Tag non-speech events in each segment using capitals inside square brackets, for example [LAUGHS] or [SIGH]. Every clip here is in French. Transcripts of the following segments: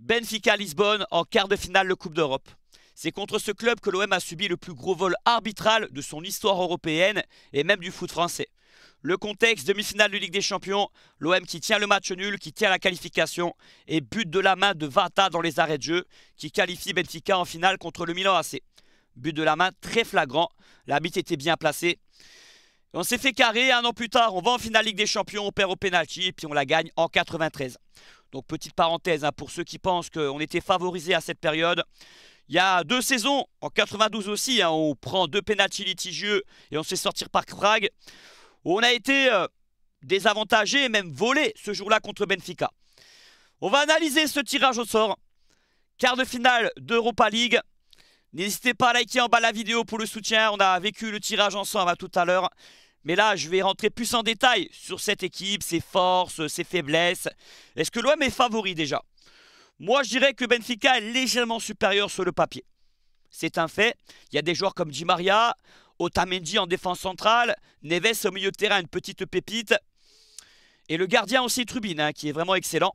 Benfica Lisbonne en quart de finale de Coupe d'Europe. C'est contre ce club que l'OM a subi le plus gros vol arbitral de son histoire européenne et même du foot français. Le contexte, demi-finale de Ligue des Champions, l'OM qui tient le match nul, qui tient la qualification et but de la main de Vata dans les arrêts de jeu, qui qualifie Benfica en finale contre le Milan AC. But de la main très flagrant, la bite était bien placée. On s'est fait carrer, un an plus tard, on va en finale Ligue des Champions, on perd au pénalty et puis on la gagne en 93. Donc petite parenthèse, hein, pour ceux qui pensent qu'on était favorisé à cette période, il y a deux saisons, en 92 aussi, hein, on prend deux pénalty litigieux et on se fait sortir par Prague. On a été euh, désavantagé et même volé ce jour-là contre Benfica. On va analyser ce tirage au sort. Quart de finale d'Europa League. N'hésitez pas à liker en bas la vidéo pour le soutien. On a vécu le tirage ensemble à tout à l'heure. Mais là, je vais rentrer plus en détail sur cette équipe, ses forces, ses faiblesses. Est-ce que l'OM est favori déjà Moi, je dirais que Benfica est légèrement supérieur sur le papier. C'est un fait. Il y a des joueurs comme Di Maria, Otamendi en défense centrale, Neves au milieu de terrain, une petite pépite. Et le gardien aussi, Trubin, hein, qui est vraiment excellent.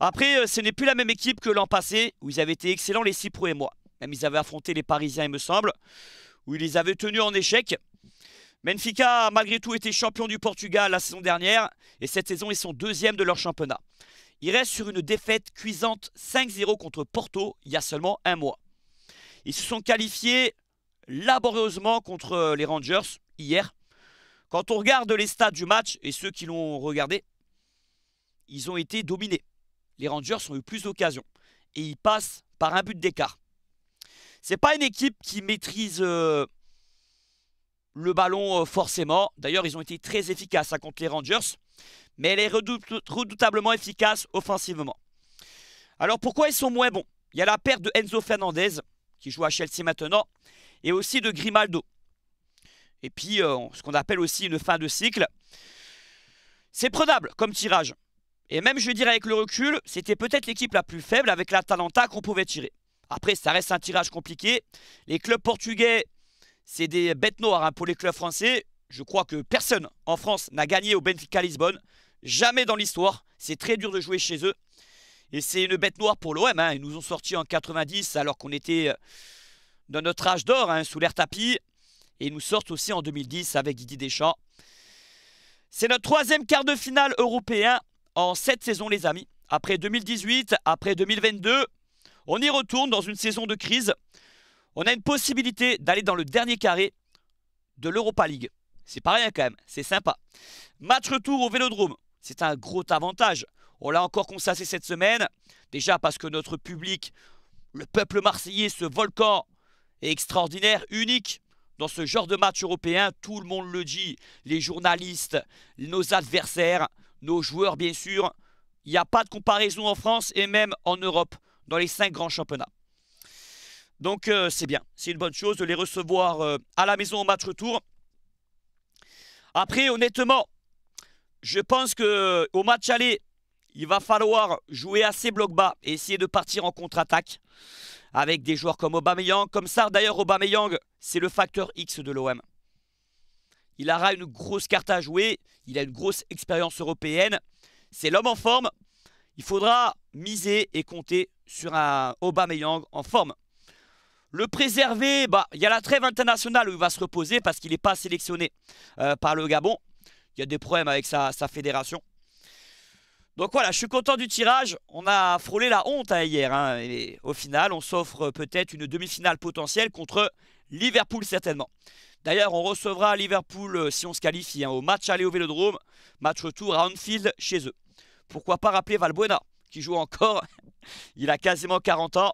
Après, euh, ce n'est plus la même équipe que l'an passé, où ils avaient été excellents les Cyprus et moi. Même ils avaient affronté les Parisiens, il me semble, où ils les avaient tenus en échec. Benfica a malgré tout été champion du Portugal la saison dernière et cette saison est son deuxième de leur championnat. Ils restent sur une défaite cuisante 5-0 contre Porto il y a seulement un mois. Ils se sont qualifiés laborieusement contre les Rangers hier. Quand on regarde les stats du match et ceux qui l'ont regardé, ils ont été dominés. Les Rangers ont eu plus d'occasions et ils passent par un but d'écart. C'est pas une équipe qui maîtrise euh, le ballon euh, forcément. D'ailleurs, ils ont été très efficaces hein, contre les Rangers, mais elle est redoutablement efficace offensivement. Alors pourquoi ils sont moins bons Il y a la perte de Enzo Fernandez, qui joue à Chelsea maintenant, et aussi de Grimaldo. Et puis, euh, ce qu'on appelle aussi une fin de cycle. C'est prenable comme tirage. Et même, je dirais avec le recul, c'était peut-être l'équipe la plus faible avec la l'Atalanta qu'on pouvait tirer. Après, ça reste un tirage compliqué. Les clubs portugais c'est des bêtes noires hein, pour les clubs français. Je crois que personne en France n'a gagné au Benfica Lisbonne. Jamais dans l'histoire. C'est très dur de jouer chez eux. Et c'est une bête noire pour l'OM. Hein. Ils nous ont sortis en 90 alors qu'on était euh, dans notre âge d'or hein, sous l'air tapis. Et ils nous sortent aussi en 2010 avec Didier Deschamps. C'est notre troisième quart de finale européen en sept saisons, les amis. Après 2018, après 2022, on y retourne dans une saison de crise. On a une possibilité d'aller dans le dernier carré de l'Europa League. C'est pas rien quand même, c'est sympa. Match retour au Vélodrome, c'est un gros avantage. On l'a encore constaté cette semaine, déjà parce que notre public, le peuple marseillais, ce volcan est extraordinaire, unique. Dans ce genre de match européen, tout le monde le dit, les journalistes, nos adversaires, nos joueurs bien sûr. Il n'y a pas de comparaison en France et même en Europe, dans les cinq grands championnats. Donc euh, c'est bien, c'est une bonne chose de les recevoir euh, à la maison au match retour. Après, honnêtement, je pense qu'au euh, match aller, il va falloir jouer assez bloc bas et essayer de partir en contre-attaque avec des joueurs comme Aubameyang. Comme ça, d'ailleurs, Aubameyang, c'est le facteur X de l'OM. Il aura une grosse carte à jouer, il a une grosse expérience européenne. C'est l'homme en forme. Il faudra miser et compter sur un Aubameyang en forme. Le préserver, bah, il y a la trêve internationale où il va se reposer parce qu'il n'est pas sélectionné euh, par le Gabon. Il y a des problèmes avec sa, sa, fédération. Donc voilà, je suis content du tirage. On a frôlé la honte hein, hier. Hein, et au final, on s'offre peut-être une demi-finale potentielle contre Liverpool certainement. D'ailleurs, on recevra Liverpool euh, si on se qualifie hein, au match aller au Vélodrome, match retour à Anfield chez eux. Pourquoi pas rappeler Valbuena qui joue encore [LAUGHS] Il a quasiment 40 ans.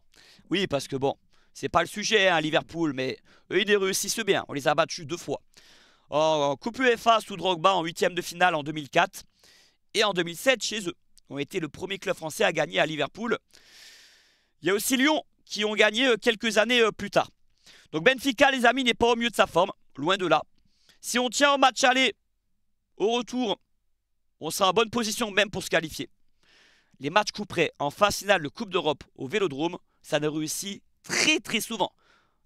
Oui, parce que bon, c'est pas le sujet, à hein, Liverpool, mais eux, ils les réussissent bien. On les a battus deux fois. En Coupe UEFA sous Drogba en huitième de finale en 2004 et en 2007 chez eux. Ils ont été le premier club français à gagner à Liverpool. Il y a aussi Lyon qui ont gagné euh, quelques années euh, plus tard. Donc Benfica, les amis, n'est pas au mieux de sa forme, loin de là. Si on tient au match aller, au retour, on sera en bonne position même pour se qualifier. Les matchs couperaient en finale de Coupe d'Europe au Vélodrome, ça ne réussit très très souvent.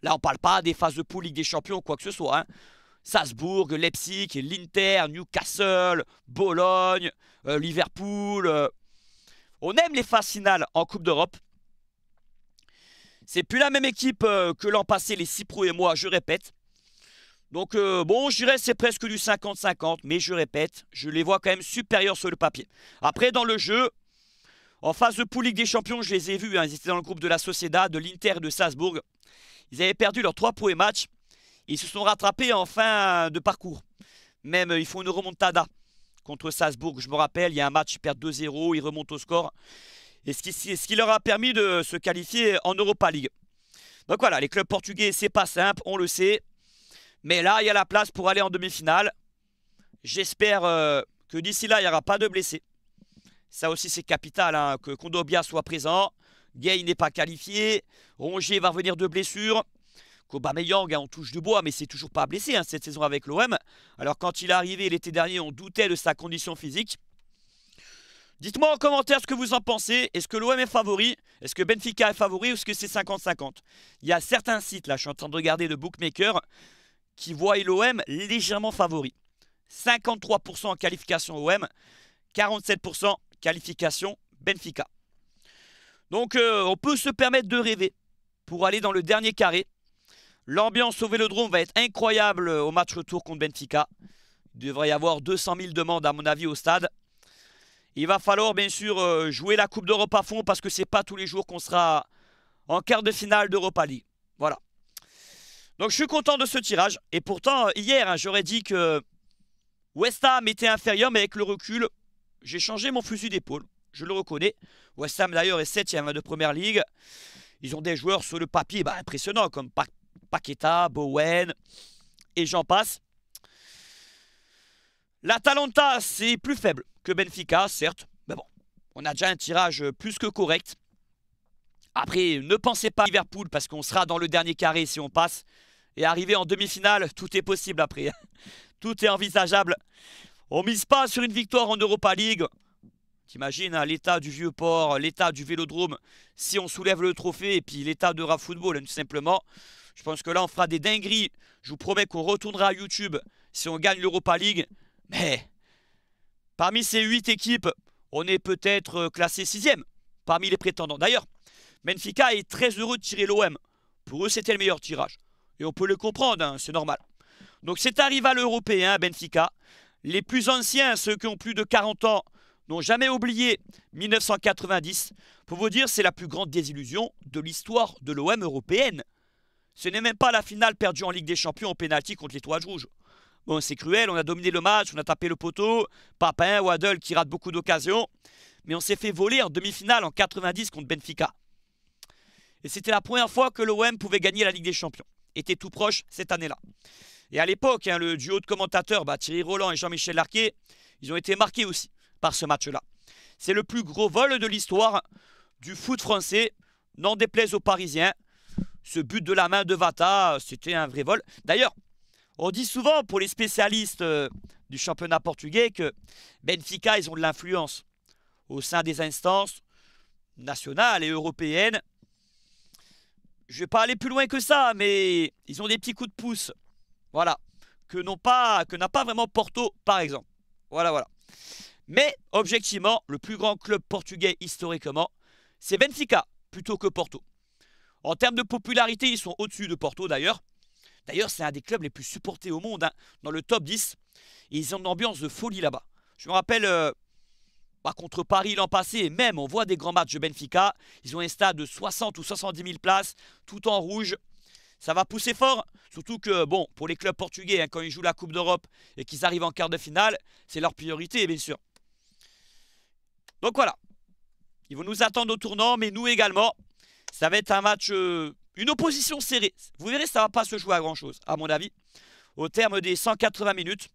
Là, on parle pas des phases de poule Ligue des Champions ou quoi que ce soit. Hein. Salzbourg, Leipzig, l'Inter, Newcastle, Bologne, euh, Liverpool. Euh. On aime les phases finales en Coupe d'Europe. C'est plus la même équipe euh, que l'an passé, les Cipro et moi, je répète. Donc bon, je dirais c'est presque du 50-50, mais je répète, je les vois quand même supérieurs sur le papier. Après, dans le jeu, en phase de poule Ligue des Champions, je les ai vus. Hein. ils étaient dans le groupe de la Sociedad, de l'Inter et de Salzbourg. Ils avaient perdu leurs trois premiers matchs. Ils se sont rattrapés en fin de parcours. Même, ils font une remontada contre Salzbourg. Je me rappelle, il y a un match, ils perdent 2-0, ils remontent au score. Et ce qui, ce qui, leur a permis de se qualifier en Europa League. Donc voilà, les clubs portugais, c'est pas simple, on le sait. Mais là, il y a la place pour aller en demi-finale. J'espère euh, que d'ici là, il n'y aura pas de blessés. Ça aussi, c'est capital, hein, que Kondobia soit présent. Gay n'est pas qualifié. Rongier va revenir de blessure. Kobameyang, Yang, hein, on touche du bois, mais c'est toujours pas blessé hein, cette saison avec l'OM. Alors quand il est arrivé l'été dernier, on doutait de sa condition physique. Dites-moi en commentaire ce que vous en pensez. Est-ce que l'OM est favori Est-ce que Benfica est favori ou est-ce que c'est 50-50 Il y a certains sites, là, je suis en train de regarder de bookmakers, qui voient l'OM légèrement favori. 53% en qualification OM, 47% Qualification Benfica. Donc euh, on peut se permettre de rêver pour aller dans le dernier carré. L'ambiance le drone va être incroyable euh, au match retour contre Benfica. Il devrait y avoir 200 000 demandes à mon avis au stade. Il va falloir bien sûr euh, jouer la Coupe d'Europe à fond parce que c'est pas tous les jours qu'on sera en quart de finale d'Europa League. Voilà. Donc je suis content de ce tirage. Et pourtant, hier, hein, j'aurais dit que West Ham était inférieur, mais avec le recul, j'ai changé mon fusil d'épaule, je le reconnais. West Ham d'ailleurs est 7 de première ligue. Ils ont des joueurs sur le papier bah, impressionnants comme Paqueta, Bowen et j'en passe. La Talanta, c'est plus faible que Benfica, certes, mais bon, on a déjà un tirage plus que correct. Après, ne pensez pas à Liverpool parce qu'on sera dans le dernier carré si on passe. Et arriver en demi-finale, tout est possible après. [LAUGHS] tout est envisageable. On mise pas sur une victoire en Europa League. T'imagines hein, l'état du vieux port, l'état du vélodrome, si on soulève le trophée et puis l'état de RaFootball, Football, hein, tout simplement. Je pense que là, on fera des dingueries. Je vous promets qu'on retournera à YouTube si on gagne l'Europa League. Mais parmi ces 8 équipes, on est peut-être euh, classé 6ème parmi les prétendants. D'ailleurs, Benfica est très heureux de tirer l'OM. Pour eux, c'était le meilleur tirage. Et on peut le comprendre, hein, c'est normal. Donc c'est un rival européen, Benfica les plus anciens, ceux qui ont plus de 40 ans, n'ont jamais oublié 1990. Pour vous dire, c'est la plus grande désillusion de l'histoire de l'OM européenne. Ce n'est même pas la finale perdue en Ligue des Champions en pénalty contre les l'étoile rouges Bon, c'est cruel, on a dominé le match, on a tapé le poteau, Papin, Waddle qui rate beaucoup d'occasions, mais on s'est fait voler en demi-finale en 90 contre Benfica. Et c'était la première fois que l'OM pouvait gagner la Ligue des Champions. Était tout proche cette année-là. Et à l'époque, hein, le duo de commentateurs, bah, Thierry Roland et Jean-Michel Larquet, ils ont été marqués aussi par ce match-là. C'est le plus gros vol de l'histoire du foot français, n'en déplaise aux Parisiens. Ce but de la main de Vata, c'était un vrai vol. D'ailleurs, on dit souvent pour les spécialistes euh, du championnat portugais que Benfica, ils ont de l'influence au sein des instances nationales et européennes. Je ne vais pas aller plus loin que ça, mais ils ont des petits coups de pouce voilà. Que n'a pas, pas vraiment Porto, par exemple. Voilà, voilà. Mais, objectivement, le plus grand club portugais historiquement, c'est Benfica, plutôt que Porto. En termes de popularité, ils sont au-dessus de Porto d'ailleurs. D'ailleurs, c'est un des clubs les plus supportés au monde, hein, dans le top 10. Et ils ont une ambiance de folie là-bas. Je me rappelle, euh, bah, contre Paris l'an passé, et même, on voit des grands matchs de Benfica. Ils ont un stade de 60 ou 70 000 places, tout en rouge ça va pousser fort. Surtout que, bon, pour les clubs portugais, hein, quand ils jouent la Coupe d'Europe et qu'ils arrivent en quart de finale, c'est leur priorité, bien sûr. Donc voilà. Ils vont nous attendre au tournant, mais nous également. Ça va être un match, euh, une opposition serrée. Vous verrez, ça ne va pas se jouer à grand-chose, à mon avis. Au terme des 180 minutes.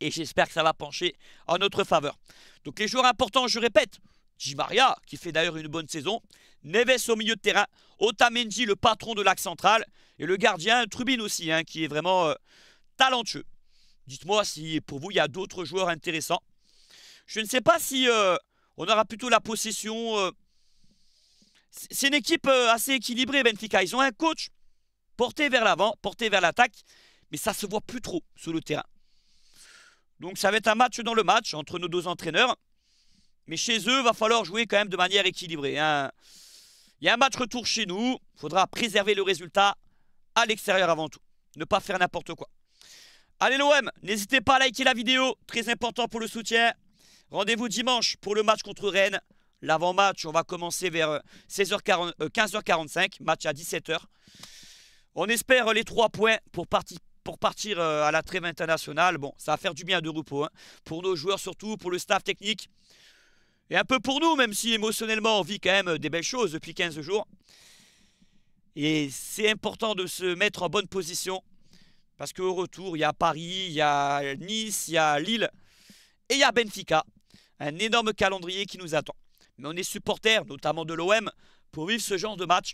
Et j'espère que ça va pencher en notre faveur. Donc les joueurs importants, je répète, Jimaria, qui fait d'ailleurs une bonne saison. Neves au milieu de terrain, Otamendi le patron de l'axe central, et le gardien Trubin aussi, hein, qui est vraiment euh, talentueux. Dites-moi si pour vous il y a d'autres joueurs intéressants. Je ne sais pas si euh, on aura plutôt la possession. Euh, c'est une équipe assez équilibrée, Benfica. Ils ont un coach porté vers l'avant, porté vers l'attaque, mais ça se voit plus trop sur le terrain. Donc ça va être un match dans le match entre nos deux entraîneurs. Mais chez eux, va falloir jouer quand même de manière équilibrée. Hein. Il y a un match retour chez nous. Il faudra préserver le résultat à l'extérieur avant tout. Ne pas faire n'importe quoi. Allez l'OM, n'hésitez pas à liker la vidéo. Très important pour le soutien. Rendez-vous dimanche pour le match contre Rennes. L'avant-match, on va commencer vers 16 h 15h45, match à 17h. On espère euh, les 3 points pour, partir euh, à la trêve internationale. Bon, ça va faire du bien de repos hein. pour nos joueurs surtout, pour le staff technique et un peu pour nous, même si émotionnellement on vit quand même euh, des belles choses depuis 15 jours. Et c'est important de se mettre en bonne position parce qu'au retour, il y a Paris, il y a Nice, il y a Lille et il y a Benfica. Un énorme calendrier qui nous attend. Mais on est supporters, notamment de l'OM, pour vivre ce genre de match.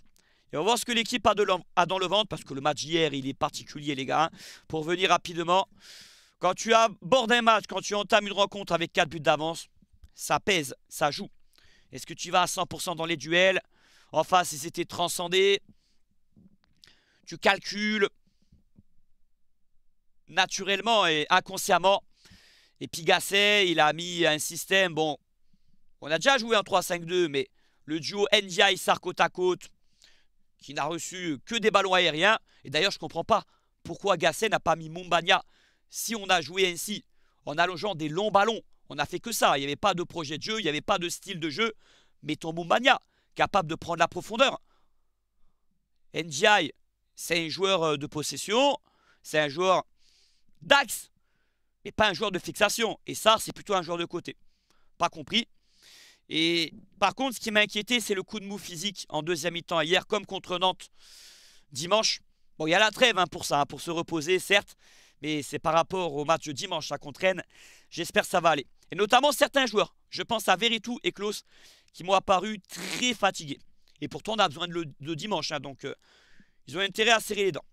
Et on va voir ce que l'équipe a, dans le ventre, parce que le match hier, il est particulier, les gars. Hein, pour venir rapidement, quand tu abordes un match, quand tu entames une rencontre avec 4 buts d'avance, ça pèse, ça joue. Est-ce que tu vas à 100% dans les duels En face, ils étaient transcendés. Tu calcules naturellement et inconsciemment. Et Gasset, il a mis un système, bon, on a déjà joué en 3-5-2, mais le duo NJI sarkote à côte, qui n'a reçu que des ballons aériens. Et d'ailleurs, je ne comprends pas pourquoi Gasset n'a pas mis Mombagna si on a joué ainsi, en allongeant des longs ballons on n'a fait que ça. Il n'y avait pas de projet de jeu, il n'y avait pas de style de jeu. Mettons Mumbania, capable de prendre la profondeur. NGI, c'est un joueur euh, de possession, c'est un joueur d'axe, mais pas un joueur de fixation. Et ça, c'est plutôt un joueur de côté. Pas compris. Et par contre, ce qui m'a inquiété, c'est le coup de mou physique en deuxième mi-temps hier, comme contre Nantes dimanche. Bon, il y a la trêve hein, pour ça, hein, pour se reposer, certes, mais c'est par rapport au match de dimanche à contre J'espère que ça va aller. Et notamment certains joueurs. Je pense à Veretout et Klaus qui m'ont apparu très fatigués. Et pourtant, on a besoin de, dimanche. Hein, donc, euh, ils ont intérêt à serrer les dents.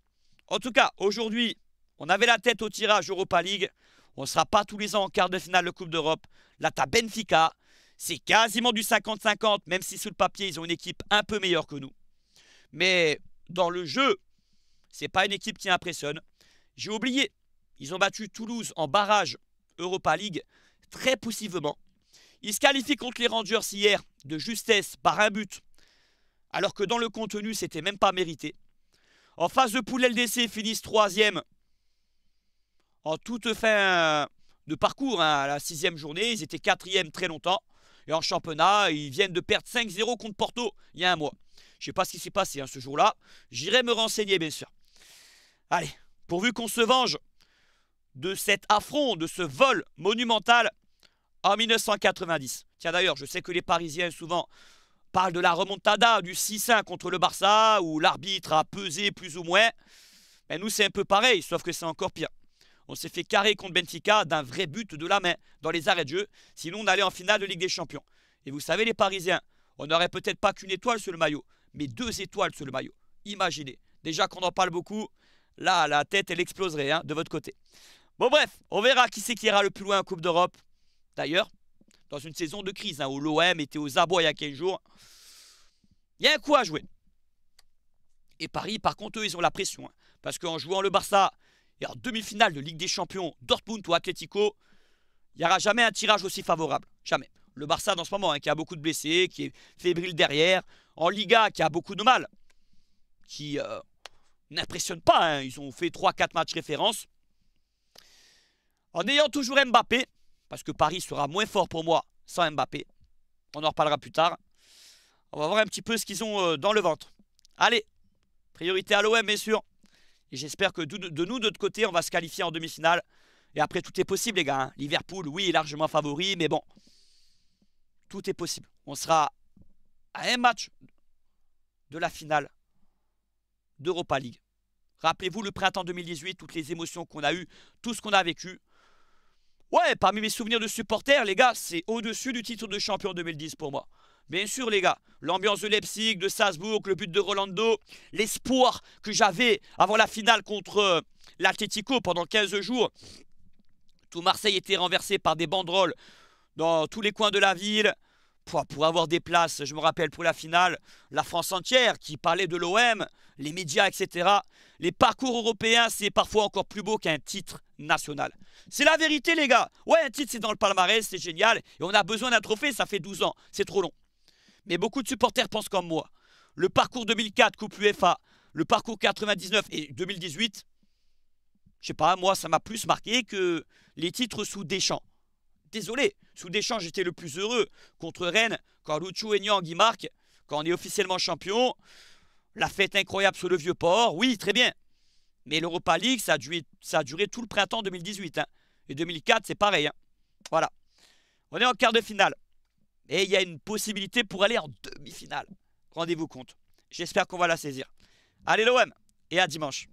En tout cas, aujourd'hui, on avait la tête au tirage Europa League. On ne sera pas tous les ans en quart de finale de Coupe d'Europe. Là, tu as Benfica. C'est quasiment du 50-50, même si sous le papier, ils ont une équipe un peu meilleure que nous. Mais dans le jeu, c'est pas une équipe qui impressionne. J'ai oublié, ils ont battu Toulouse en barrage Europa League très poussivement. Ils se qualifient contre les Rangers hier de justesse par un but, alors que dans le contenu, c'était même pas mérité. En face de poule LDC, finissent troisième en toute fin de parcours hein, à la sixième journée. Ils étaient quatrième très longtemps. Et en championnat, ils viennent de perdre 5-0 contre Porto il y a un mois. Je ne sais pas ce qui s'est passé hein, ce jour-là. J'irai me renseigner, bien sûr. Allez, pourvu qu'on se venge de cet affront, de ce vol monumental en 1990. Tiens d'ailleurs, je sais que les Parisiens souvent parlent de la remontada du 6-1 contre le Barça, où l'arbitre a pesé plus ou moins. Mais nous, c'est un peu pareil, sauf que c'est encore pire. On s'est fait carrer contre Benfica d'un vrai but de la main dans les arrêts de jeu, sinon on allait en finale de Ligue des Champions. Et vous savez les Parisiens, on n'aurait peut-être pas qu'une étoile sur le maillot, mais deux étoiles sur le maillot. Imaginez. Déjà qu'on en parle beaucoup, là, la tête, elle exploserait hein, de votre côté. Bon bref, on verra qui c'est qui ira le plus loin en Coupe d'Europe d'ailleurs, dans une saison de crise, hein, où l'OM était aux abois il y a 15 jours. Il y a un coup à jouer. Et Paris, par contre, eux, ils ont la pression. Hein, parce qu'en jouant le Barça et en demi-finale de Ligue des Champions, Dortmund ou Atlético, il n'y aura jamais un tirage aussi favorable. Jamais. Le Barça, dans ce moment, hein, qui a beaucoup de blessés, qui est fébrile derrière. En Liga, qui a beaucoup de mal. Qui euh, n'impressionne pas. Ils ont fait 3-4 matchs référence. En ayant toujours Mbappé, parce que Paris sera moins fort pour moi sans Mbappé. On en reparlera plus tard. On va voir un petit peu ce qu'ils ont euh, dans le ventre. Allez, priorité à l'OM, bien sûr. Et j'espère que de nous, de notre côté, on va se qualifier en demi-finale. Et après, tout est possible, les gars. Hein. Liverpool, oui, est largement favori, mais bon. Tout est possible. On sera à un match de la finale d'Europa League. Rappelez-vous le printemps 2018, toutes les émotions qu'on a eues, tout ce qu'on a vécu. Ouais, parmi mes souvenirs de supporters, les gars, c'est au-dessus du titre de champion 2010 pour moi. Bien sûr, les gars, l'ambiance de Leipzig, de Salzbourg, le but de Rolando, l'espoir que j'avais avant la finale contre euh, l'Atletico pendant 15 jours. Tout Marseille était renversé par des banderoles dans tous les coins de la ville. Pour, avoir des places, je me rappelle pour la finale, la France entière qui parlait de l'OM, les médias, etc. Les parcours européens, c'est parfois encore plus beau qu'un titre national. C'est la vérité, les gars. Ouais, un titre, c'est dans le palmarès, c'est génial. Et on a besoin d'un trophée, ça fait 12 ans. C'est trop long. Mais beaucoup de supporters pensent comme moi. Le parcours 2004, Coupe UEFA, le parcours 99 et 2018, je sais pas, moi, ça m'a plus marqué que les titres sous Deschamps. Désolé, sous Deschamps, j'étais le plus heureux. Contre Rennes, quand Lucho et Nyang y marquent, quand on est officiellement champion, la fête incroyable sur le vieux port, oui, très bien. Mais l'Europa League, ça a, duré, tout le printemps 2018. Hein. Et 2004, c'est pareil. Hein. Voilà. On est en quart de finale. Et il y a une possibilité pour aller en demi-finale. Rendez-vous compte. J'espère qu'on va la saisir. Allez l'OM et à dimanche.